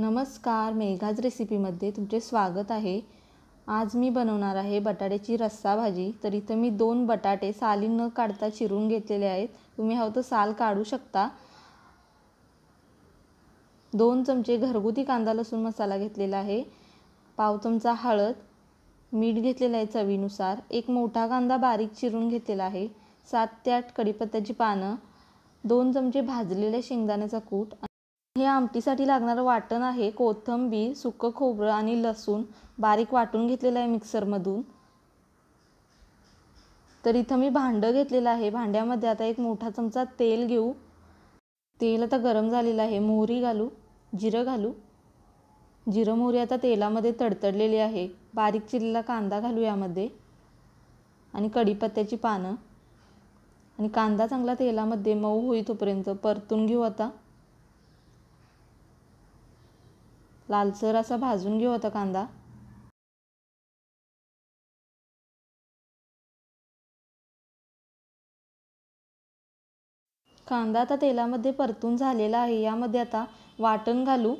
नमस्कार मेघाज रेसिपीमध्ये तुमचे स्वागत आहे आज मी बनवणार आहे बटाट्याची रस्सा भाजी तर इथं मी दोन बटाटे साली न काढता चिरून घेतलेले आहेत तुम्ही हवं तर साल काढू शकता दोन चमचे घरगुती कांदा लसूण मसाला घेतलेला आहे पाव चमचा हळद मीठ घेतलेलं आहे चवीनुसार एक मोठा कांदा बारीक चिरून घेतलेला आहे सात ते आठ कढीपत्त्याची पानं दोन चमचे भाजलेल्या शेंगदाण्याचा कूट हे आमटीसाठी लागणारं वाटण आहे कोथंबीर सुकं खोबरं आणि लसूण बारीक वाटून घेतलेलं आहे मिक्सरमधून तर इथं मी भांडं घेतलेलं आहे भांड्यामध्ये आता एक मोठा चमचा तेल घेऊ तेल आता गरम झालेलं आहे मोहरी घालू जिरं घालू जिरं मोहरी आता तेलामध्ये तडतडलेली आहे बारीक चिरलेला कांदा घालू यामध्ये आणि कढीपत्त्याची पानं आणि कांदा चांगला तेलामध्ये मऊ होई तोपर्यंत परतून घेऊ आता लालसर असा भाजून घेऊ आता कांदा कांदा आता तेलामध्ये परतून झालेला आहे यामध्ये आता वाटण घालू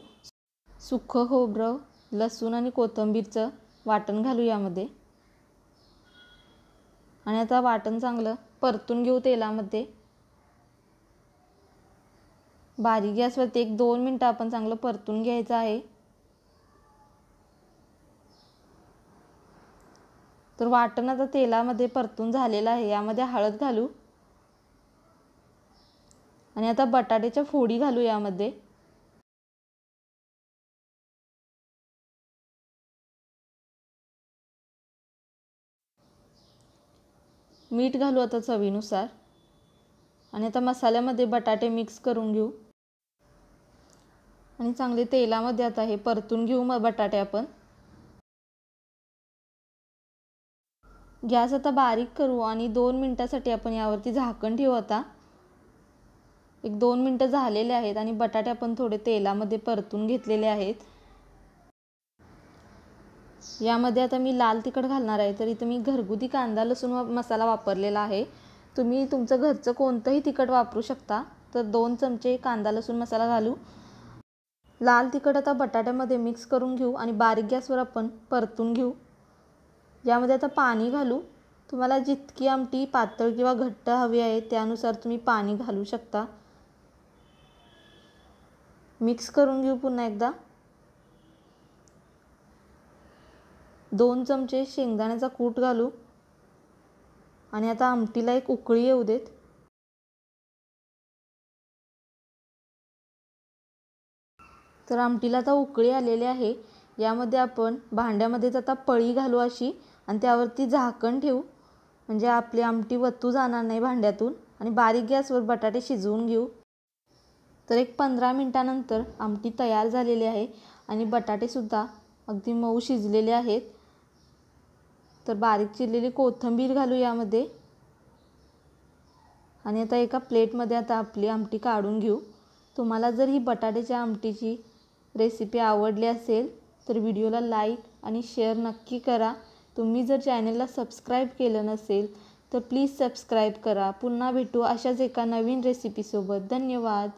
सुख खोबरं लसूण आणि कोथिंबीरचं वाटण घालू यामध्ये आणि आता वाटण चांगलं परतून घेऊ तेलामध्ये बारीक गॅसवरती एक दोन मिनटं आपण चांगलं परतून घ्यायचं आहे तर वाटण आता तेलामध्ये परतून झालेलं आहे यामध्ये हळद घालू आणि आता बटाट्याच्या फोडी घालू यामध्ये मीठ घालू आता चवीनुसार आणि आता मसाल्यामध्ये बटाटे मिक्स करून घेऊ आणि चांगले तेलामध्ये आता हे परतून घेऊ मग बटाटे आपण गॅस आता बारीक करू आणि दोन मिनटासाठी आपण यावरती झाकण ठेवू आता एक दोन मिनटं झालेले आहेत आणि बटाटे आपण थोडे तेलामध्ये परतून घेतलेले आहेत यामध्ये आता मी लाल तिखट घालणार आहे तर इथं मी घरगुती कांदा लसूण मसाला वापरलेला आहे तुम्ही तुमचं घरचं कोणतंही तिखट वापरू शकता तर दोन चमचे कांदा लसूण मसाला घालू लाल तिखट आता बटाट्यामध्ये मिक्स करून घेऊ आणि बारीक गॅसवर आपण परतून घेऊ यामध्ये आता पाणी घालू तुम्हाला जितकी आमटी पातळ किंवा घट्ट हवी आहे त्यानुसार तुम्ही पाणी घालू शकता मिक्स करून घेऊ पुन्हा एकदा दोन चमचे शेंगदाण्याचा कूट घालू आणि आता आमटीला एक उकळी येऊ देत तर आमटीला आता उकळी आलेली आहे यामध्ये आपण भांड्यामध्येच आता पळी घालू अशी आणि त्यावरती झाकण ठेवू म्हणजे आपली आमटी वतू जाणार नाही भांड्यातून आणि बारीक गॅसवर बटाटे शिजवून घेऊ तर एक पंधरा मिनटानंतर आमटी तयार झालेली आहे आणि बटाटेसुद्धा अगदी मऊ शिजलेले आहेत तर बारीक चिरलेली कोथिंबीर घालू यामध्ये आणि आता एका प्लेटमध्ये आता आपली आमटी काढून घेऊ तुम्हाला जर ही बटाट्याच्या आमटीची रेसिपी आवडली असेल तर व्हिडिओला लाईक आणि शेअर नक्की करा तुम्ही जर चॅनलला सबस्क्राईब केलं नसेल तर प्लीज सबस्क्राईब करा पुन्हा भेटू अशाच एका नवीन रेसिपीसोबत धन्यवाद